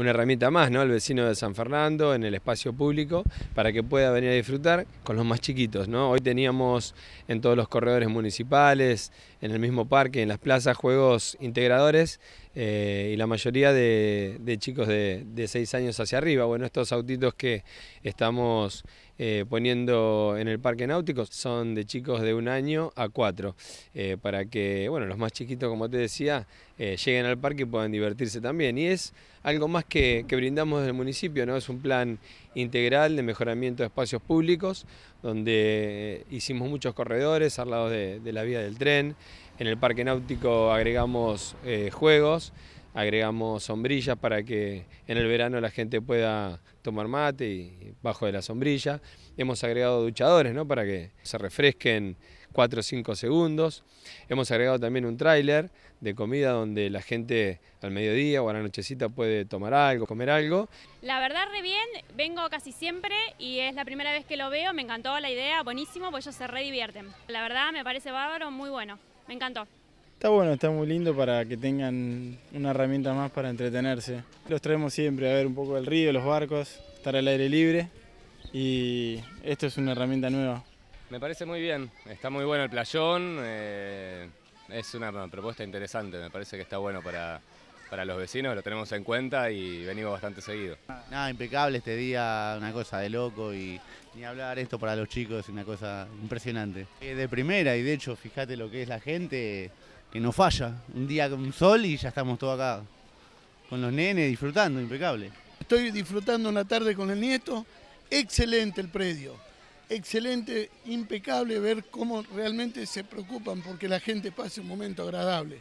una herramienta más ¿no? al vecino de San Fernando en el espacio público para que pueda venir a disfrutar con los más chiquitos. ¿no? Hoy teníamos en todos los corredores municipales, en el mismo parque, en las plazas, juegos integradores eh, y la mayoría de, chicos de, 6 años hacia arriba. Bueno, estos autitos que estamos eh, poniendo en el parque náutico son de chicos de un año a 4, eh, para que bueno, los más chiquitos, como te decía, lleguen al parque y puedan divertirse también. Y es algo más que, que brindamos del municipio, ¿no? es un plan integral de mejoramiento de espacios públicos, donde hicimos muchos corredores al lado de, la vía del tren. En el parque náutico agregamos eh, juegos agregamos sombrillas para que en el verano la gente pueda tomar mate y bajo de la sombrilla. Hemos agregado duchadores ¿no? para que se refresquen 4 o 5 segundos. Hemos agregado también un tráiler de comida donde la gente al mediodía o a la nochecita puede tomar algo, comer algo. La verdad re bien, vengo casi siempre y es la primera vez que lo veo, me encantó la idea, buenísimo, pues ellos se redivierten La verdad me parece bárbaro, muy bueno, me encantó. Está bueno, está muy lindo para que tengan una herramienta más para entretenerse. Los traemos siempre a ver un poco el río, los barcos, estar al aire libre y esto es una herramienta nueva. Me parece muy bien, está muy bueno el playón, eh, es una propuesta interesante, me parece que está bueno para, para los vecinos, lo tenemos en cuenta y venimos bastante seguido. Nada, impecable este día, una cosa de loco y ni hablar esto para los chicos, una cosa impresionante. Eh, de primera y de hecho, fíjate lo que es la gente, que no falla. Un día con sol y ya estamos todos acá con los nenes disfrutando, impecable. Estoy disfrutando una tarde con el nieto. Excelente el predio. Excelente, impecable ver cómo realmente se preocupan porque la gente pase un momento agradable.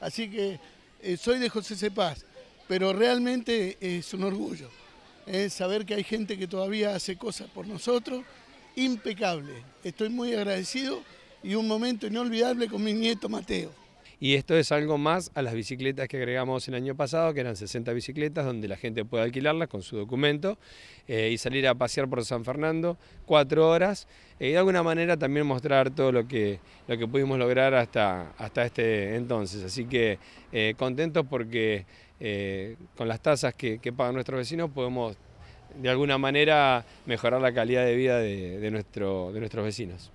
Así que eh, soy de José Paz, pero realmente es un orgullo eh, saber que hay gente que todavía hace cosas por nosotros. Impecable. Estoy muy agradecido y un momento inolvidable con mi nieto Mateo. Y esto es algo más a las bicicletas que agregamos el año pasado, que eran 60 bicicletas, donde la gente puede alquilarlas con su documento eh, y salir a pasear por San Fernando cuatro horas. Eh, y de alguna manera también mostrar todo lo que, lo que pudimos lograr hasta, hasta este entonces. Así que eh, contentos porque con las tasas que, pagan nuestros vecinos podemos de alguna manera mejorar la calidad de vida de, nuestro, de nuestros vecinos.